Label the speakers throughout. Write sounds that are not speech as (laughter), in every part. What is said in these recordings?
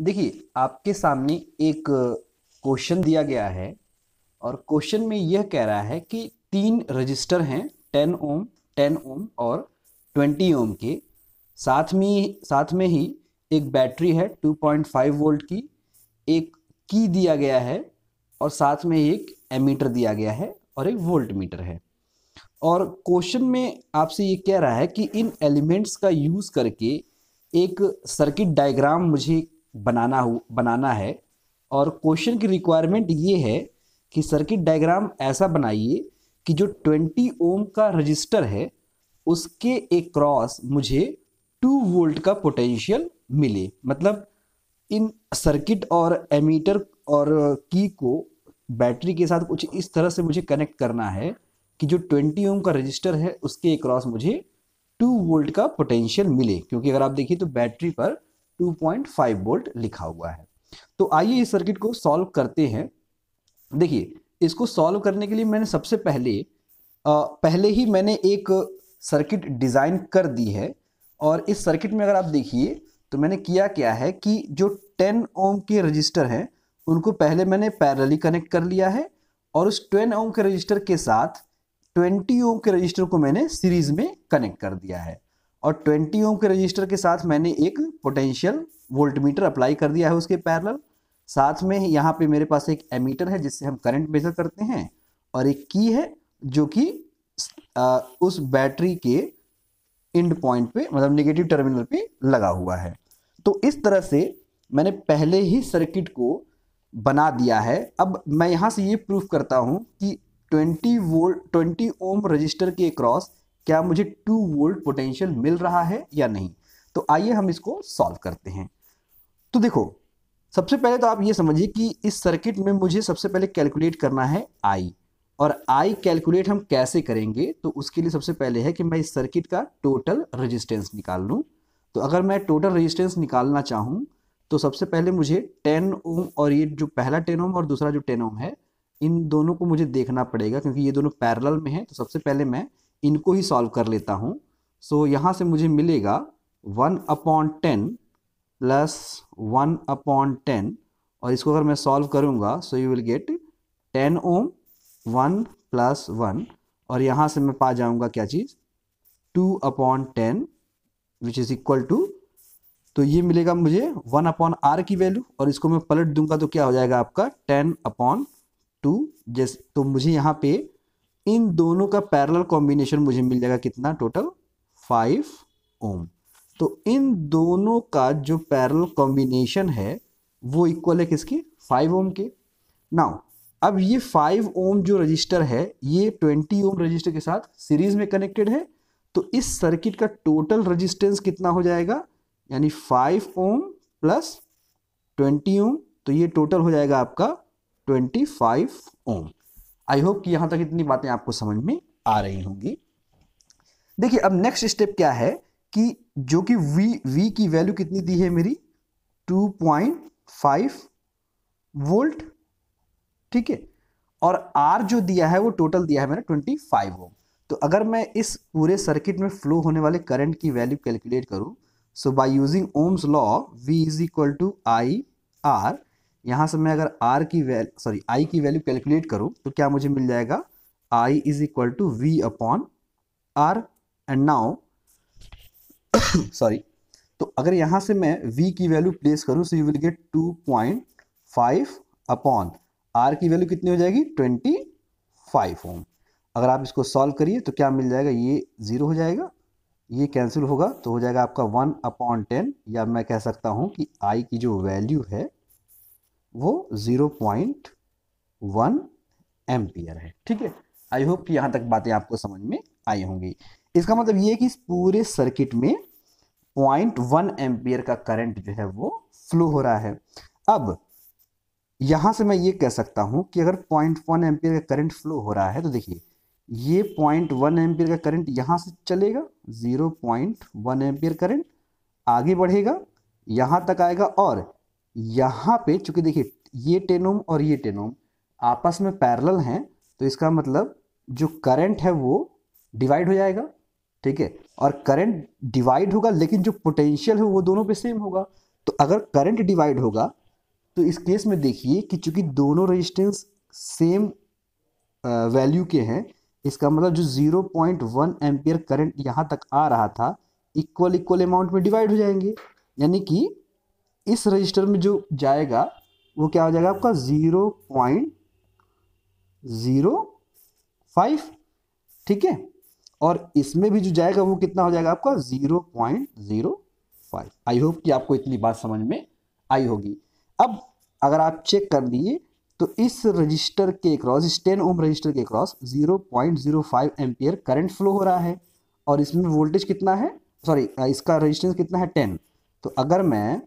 Speaker 1: देखिए आपके सामने एक क्वेश्चन दिया गया है और क्वेश्चन में यह कह रहा है कि तीन रजिस्टर हैं टेन ओम टेन ओम और ट्वेंटी ओम के साथ में साथ में ही एक बैटरी है टू पॉइंट फाइव वोल्ट की एक की दिया गया है और साथ में एक एमीटर दिया गया है और एक वोल्ट मीटर है और क्वेश्चन में आपसे ये कह रहा है कि इन एलिमेंट्स का यूज़ करके एक सर्किट डायग्राम मुझे बनाना हो बनाना है और क्वेश्चन की रिक्वायरमेंट ये है कि सर्किट डायग्राम ऐसा बनाइए कि जो 20 ओम का रजिस्टर है उसके एक क्रॉस मुझे 2 वोल्ट का पोटेंशियल मिले मतलब इन सर्किट और एमीटर और की को बैटरी के साथ कुछ इस तरह से मुझे कनेक्ट करना है कि जो 20 ओम का रजिस्टर है उसके एक क्रॉस मुझे 2 वोल्ट का पोटेंशियल मिले क्योंकि अगर आप देखिए तो बैटरी पर 2.5 वोल्ट लिखा हुआ है तो आइए इस सर्किट को सॉल्व करते हैं देखिए इसको सॉल्व करने के लिए मैंने सबसे पहले आ, पहले ही मैंने एक सर्किट डिज़ाइन कर दी है और इस सर्किट में अगर आप देखिए तो मैंने किया क्या है कि जो 10 ओम के रजिस्टर हैं उनको पहले मैंने पैरली कनेक्ट कर लिया है और उस 10 ओम के रजिस्टर के साथ 20 ओम के रजिस्टर को मैंने सीरीज में कनेक्ट कर दिया है और 20 ओम के रजिस्टर के साथ मैंने एक पोटेंशियल वोल्टमीटर अप्लाई कर दिया है उसके पैरल साथ में यहाँ पे मेरे पास एक एमीटर है जिससे हम करंट मेजर करते हैं और एक की है जो कि उस बैटरी के इंड पॉइंट पे मतलब नेगेटिव टर्मिनल पे लगा हुआ है तो इस तरह से मैंने पहले ही सर्किट को बना दिया है अब मैं यहाँ से ये प्रूफ करता हूँ कि 20 वोल्ट 20 ओम रजिस्टर के क्रॉस क्या मुझे टू वोल्ट पोटेंशियल मिल रहा है या नहीं तो आइए हम इसको सॉल्व करते हैं तो देखो सबसे पहले तो आप ये समझिए कि इस सर्किट में मुझे सबसे पहले कैलकुलेट करना है आई और आई कैलकुलेट हम कैसे करेंगे तो उसके लिए सबसे पहले है कि मैं इस सर्किट का टोटल रजिस्टेंस निकाल लूँ तो अगर मैं टोटल रजिस्टेंस निकालना चाहूँ तो सबसे पहले मुझे टेन ओम और ये जो पहला टेन ओम और दूसरा जो टेन ओम है इन दोनों को मुझे देखना पड़ेगा क्योंकि ये दोनों पैरल में है तो सबसे पहले मैं इनको ही सॉल्व कर लेता हूँ सो so, यहाँ से मुझे मिलेगा one upon ten plus one upon ten और इसको अगर मैं सॉल्व करूँगा so you will get ten ohm one plus one और यहाँ से मैं पा जाऊँगा क्या चीज़ two upon ten which is equal to तो ये मिलेगा मुझे वन अपॉन आर की वैल्यू और इसको मैं पलट दूंगा तो क्या हो जाएगा आपका टेन अपॉन टू जैसे तो मुझे यहाँ पे इन दोनों का पैरेलल कॉम्बिनेशन मुझे मिल जाएगा कितना टोटल फाइव ओम तो इन दोनों का जो पैरेलल कॉम्बिनेशन है वो इक्वल है किसके फाइव ओम के नाउ अब ये फाइव ओम जो रजिस्टर है ये ट्वेंटी ओम रजिस्टर के साथ सीरीज में कनेक्टेड है तो इस सर्किट का टोटल रजिस्टेंस कितना हो जाएगा यानी five ohm plus twenty ohm तो ये टोटल हो जाएगा आपका twenty five ohm I hope कि यहाँ तक इतनी बातें आपको समझ में आ रही होंगी देखिए अब नेक्स्ट स्टेप क्या है कि जो कि v v की वैल्यू कितनी दी है मेरी 2.5 वोल्ट ठीक है और R जो दिया है वो टोटल दिया है मैंने 25 ओम तो अगर मैं इस पूरे सर्किट में फ्लो होने वाले करंट की वैल्यू कैलकुलेट करूं so by using Ohm's law V is equal to I R यहाँ से मैं अगर आर की वैल्यू सॉरी आई की वैल्यू कैलकुलेट करूँ तो क्या मुझे मिल जाएगा I is equal to V upon R and now sorry तो अगर यहाँ से मैं वी की वैल्यू प्लेस करूँ so you will get two point five upon R की वैल्यू कितनी हो जाएगी ट्वेंटी फाइव ओम अगर आप इसको सॉल्व करिए तो क्या मिल जाएगा ये ज़ीरो हो जाएगा ये कैंसिल होगा तो हो जाएगा आपका वन अपॉन टेन या मैं कह सकता हूँ कि आई की जो वैल्यू है वो वन एम्पियर है ठीक है आई होप कि यहाँ तक बातें आपको समझ में आई होंगी इसका मतलब ये है कि इस पूरे सर्किट में पॉइंट वन एम्पियर का करंट जो है वो फ्लो हो रहा है अब यहाँ से मैं ये कह सकता हूँ कि अगर पॉइंट वन एम्पियर का करंट फ्लो हो रहा है तो देखिए ये पॉइंट वन एम्पियर का करंट यहाँ से चलेगा zero point one ampere current आगे बढ़ेगा यहाँ तक आएगा और यहाँ पे चूंकि देखिए ये टेनोम और ये टेनोम आपस में पैरेलल हैं तो इसका मतलब जो करंट है वो डिवाइड हो जाएगा ठीक है और करंट डिवाइड होगा लेकिन जो पोटेंशियल है वो दोनों पे सेम होगा तो अगर करंट डिवाइड होगा तो इस केस में देखिए कि चूंकि दोनों रेजिस्टेंस सेम वैल्यू के हैं इसका मतलब जो 0.1 पॉइंट वन एम्पियर करंट यहाँ तक आ रहा था इक्वल इक्वल अमाउंट में डिवाइड हो जाएंगे यानी कि इस रजिस्टर में जो जाएगा वो क्या हो जाएगा आपका ज़ीरो पॉइंट ज़ीरो फाइव ठीक है और इसमें भी जो जाएगा वो कितना हो जाएगा आपका zero point zero five I hope कि आपको इतनी बात समझ में आई होगी अब अगर आप चेक कर लिए तो इस रजिस्टर के क्रॉस इस टेन ओम रजिस्टर के cross zero zero point five ampere current flow हो रहा है और इसमें वोल्टेज कितना है सॉरी इसका रजिस्टेंस कितना है टेन तो अगर मैं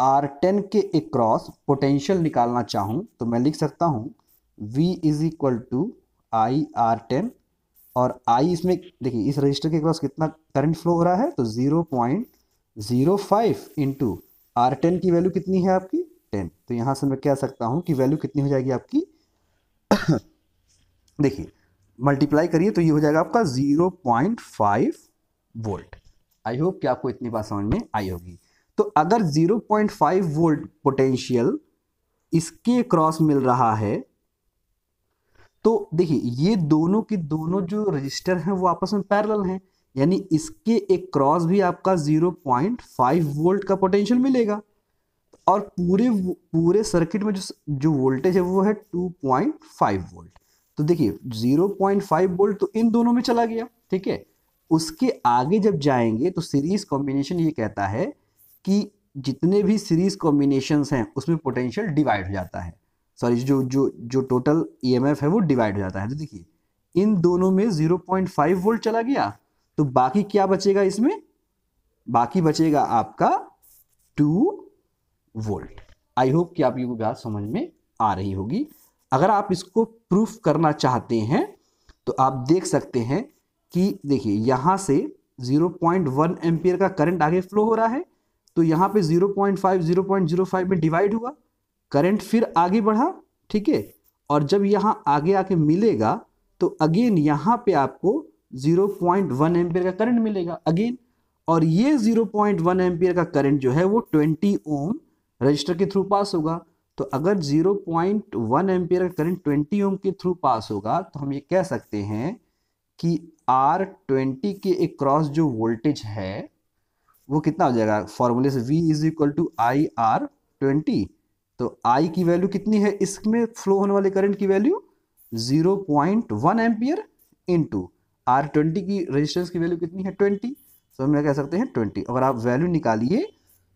Speaker 1: आर टेन के एक्रॉस पोटेंशियल निकालना चाहूँ तो मैं लिख सकता हूँ V is equal to I R ten और आई इसमें देखिए इस रजिस्टर के क्रॉस कितना करंट फ्लो हो रहा है तो zero point zero five into R ten की वैल्यू कितनी है आपकी टेन तो यहाँ से मैं कह सकता हूँ कि वैल्यू कितनी हो जाएगी आपकी (coughs) देखिए मल्टीप्लाई करिए तो ये हो जाएगा आपका zero point five volt I hope कि आपको इतनी बात समझ में आई होगी तो अगर 0.5 वोल्ट पोटेंशियल इसके क्रॉस मिल रहा है तो देखिए ये दोनों की दोनों जो रजिस्टर हैं वो आपस में पैरेलल हैं यानी इसके एक क्रॉस भी आपका 0.5 वोल्ट का पोटेंशियल मिलेगा और पूरे पूरे सर्किट में जो जो वोल्टेज है वो है 2.5 वोल्ट तो देखिए 0.5 वोल्ट तो इन दोनों में चला गया ठीक है उसके आगे जब जाएंगे तो सीरीज कॉम्बिनेशन ये कहता है कि जितने भी सीरीज कॉम्बिनेशन हैं उसमें पोटेंशियल डिवाइड हो जाता है सॉरी जो जो जो टोटल ई e है वो डिवाइड हो जाता है तो देखिए इन दोनों में 0.5 वोल्ट चला गया तो बाकी क्या बचेगा इसमें बाकी बचेगा आपका 2 वोल्ट आई होप कि आप ये बात समझ में आ रही होगी अगर आप इसको प्रूफ करना चाहते हैं तो आप देख सकते हैं कि देखिए यहाँ से 0.1 पॉइंट का करंट आगे फ्लो हो रहा है तो यहाँ पे 0.5 0.05 में डिवाइड हुआ करंट फिर आगे बढ़ा ठीक है और जब यहाँ आगे आके मिलेगा तो अगेन यहाँ पे आपको 0.1 पॉइंट एम्पियर का करंट मिलेगा अगेन और ये 0.1 पॉइंट एम्पियर का करंट जो है वो 20 ओम रजिस्टर के थ्रू पास होगा तो अगर 0.1 पॉइंट एम्पियर का करंट 20 ओम के थ्रू पास होगा तो हम ये कह सकते हैं कि आर ट्वेंटी के एक क्रॉस जो वोल्टेज है वो कितना हो जाएगा फॉर्मूले से V is equal to I R twenty तो आई की वैल्यू कितनी है इसमें फ्लो होने वाले करंट की value zero point one ampere into R twenty की रेजिस्टेंस की वैल्यू कितनी है ट्वेंटी तो हम कह सकते हैं ट्वेंटी अगर आप वैल्यू निकालिए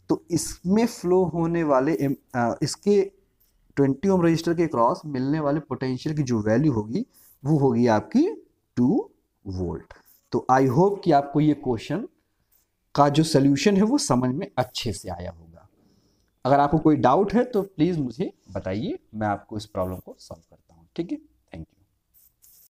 Speaker 1: तो इसमें फ्लो होने वाले इसके ट्वेंटी ओम रजिस्टर के क्रॉस मिलने वाले पोटेंशियल की जो वैल्यू होगी वो होगी आपकी टू वोल्ट तो आई होप कि आपको ये क्वेश्चन का जो सोल्यूशन है वो समझ में अच्छे से आया होगा अगर आपको कोई डाउट है तो प्लीज़ मुझे बताइए मैं आपको इस प्रॉब्लम को सॉल्व करता हूँ ठीक है